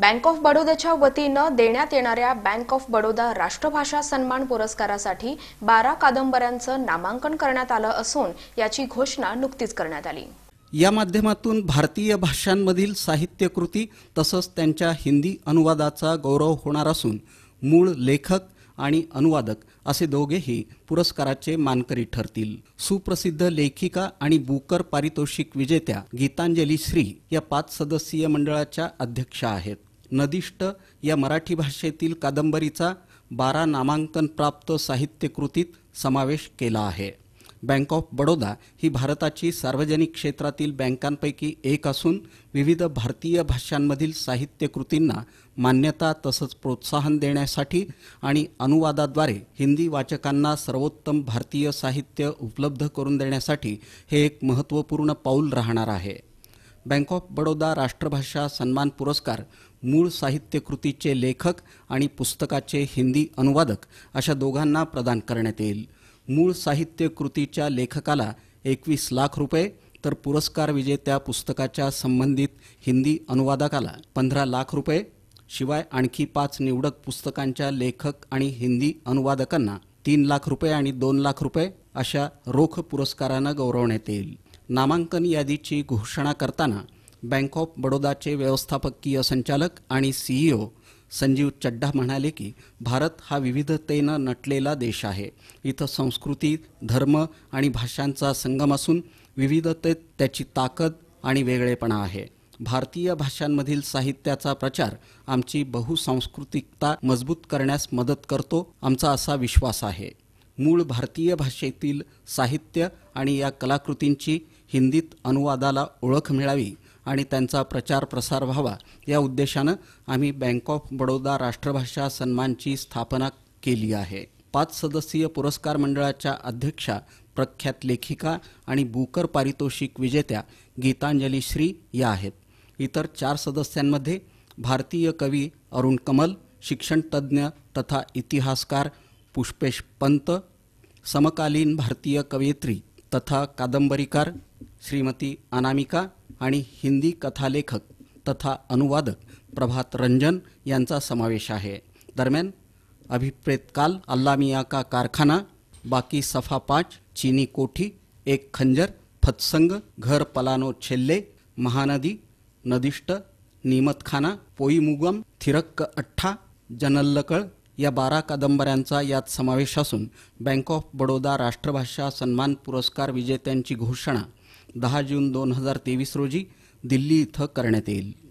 bank of बडोदाच्या वतीनं देण्यात येणाऱ्या बँक ऑफ बडोदा राष्ट्रभाषा सन्मान पुरस्कारासाठी बारा कादंबऱ्यांचं नामांकन करण्यात आलं असून याची घोषणा नुकतीच करण्यात आली या माध्यमातून भारतीय भाषांमधील साहित्यकृती तसंच त्यांच्या हिंदी अनुवादाचा गौरव होणार असून मूळ लेखक आणि अनुवादक असे दोघेही पुरस्काराचे मानकरी ठरतील सुप्रसिद्ध लेखिका आणि बुकर पारितोषिक विजेत्या गीतांजली श्री या पाच सदस्यीय मंडळाच्या अध्यक्षा आहेत नदिष्ट या मराठी भाषेतील कादंबरीचा बारा प्राप्त साहित्यकृतीत समावेश केला आहे बँक ऑफ बडोदा ही भारताची सार्वजनिक क्षेत्रातील बँकांपैकी एक असून विविध भारतीय भाषांमधील साहित्यकृतींना मान्यता तसंच प्रोत्साहन देण्यासाठी आणि अनुवादाद्वारे हिंदी वाचकांना सर्वोत्तम भारतीय साहित्य उपलब्ध करून देण्यासाठी हे एक महत्त्वपूर्ण पाऊल राहणार आहे बँक ऑफ बडोदा राष्ट्रभाषा सन्मान पुरस्कार मूळ साहित्यकृतीचे लेखक आणि पुस्तकाचे हिंदी अनुवादक अशा दोघांना प्रदान करण्यात येईल मूळ साहित्यकृतीच्या लेखकाला एकवीस लाख रुपये तर पुरस्कार विजेत्या पुस्तकाच्या संबंधित हिंदी अनुवादकाला पंधरा लाख रुपये शिवाय आणखी पाच निवडक पुस्तकांच्या लेखक आणि हिंदी अनुवादकांना तीन लाख रुपये आणि दोन लाख रुपये अशा रोख पुरस्कारानं गौरवण्यात येईल नामांकन यादीची घोषणा करताना बँक ऑफ बडोदाचे व्यवस्थापकीय संचालक आणि सीईओ संजीव चड्डा म्हणाले की भारत हा विविधतेनं नटलेला देश आहे इथं संस्कृती धर्म आणि भाषांचा संगम असून विविधतेत त्याची ताकद आणि वेगळेपणा आहे भारतीय भाषांमधील साहित्याचा प्रचार आमची बहुसांस्कृतिकता मजबूत करण्यास मदत करतो आमचा असा विश्वास आहे मूळ भारतीय भाषेतील साहित्य आणि या कलाकृतींची हिंदीत अनुवादाला ओळख मिळावी आणि त्यांचा प्रचार प्रसार व्हावा या उद्देशानं आम्ही बँक ऑफ बडोदा राष्ट्रभाषा सन्मानची स्थापना केली आहे पाच सदस्यीय पुरस्कार मंडळाच्या अध्यक्षा प्रख्यात लेखिका आणि बुकर पारितोषिक विजेत्या गीतांजली श्री या आहेत इतर चार सदस्यांमध्ये भारतीय कवी अरुण कमल शिक्षणतज्ज्ञ तथा इतिहासकार पुष्पेश पंत समकालीन भारतीय कवयित्री तथा कादंबरीकार श्रीमती अनामिका आणि हिंदी कथालेखक तथा अनुवादक प्रभात रंजन यांचा समावेश आहे दरम्यान अभिप्रेत काल अल्लामिया का कारखाना बाकी सफा पाच चीनी कोठी एक खंजर फतसंग घर पलानो छेल्ले महानदी नदिष्ट नीमतखाना पोईमुगम थिरक्क अठ्ठा जनल्लकळ या बारा कादंबऱ्यांचा यात समावेश असून बँक ऑफ बडोदा राष्ट्रभाषा सन्मान पुरस्कार विजेत्यांची घोषणा दहा जून दोन हजार तेवीस रोजी दिल्ली इथं करण्यात येईल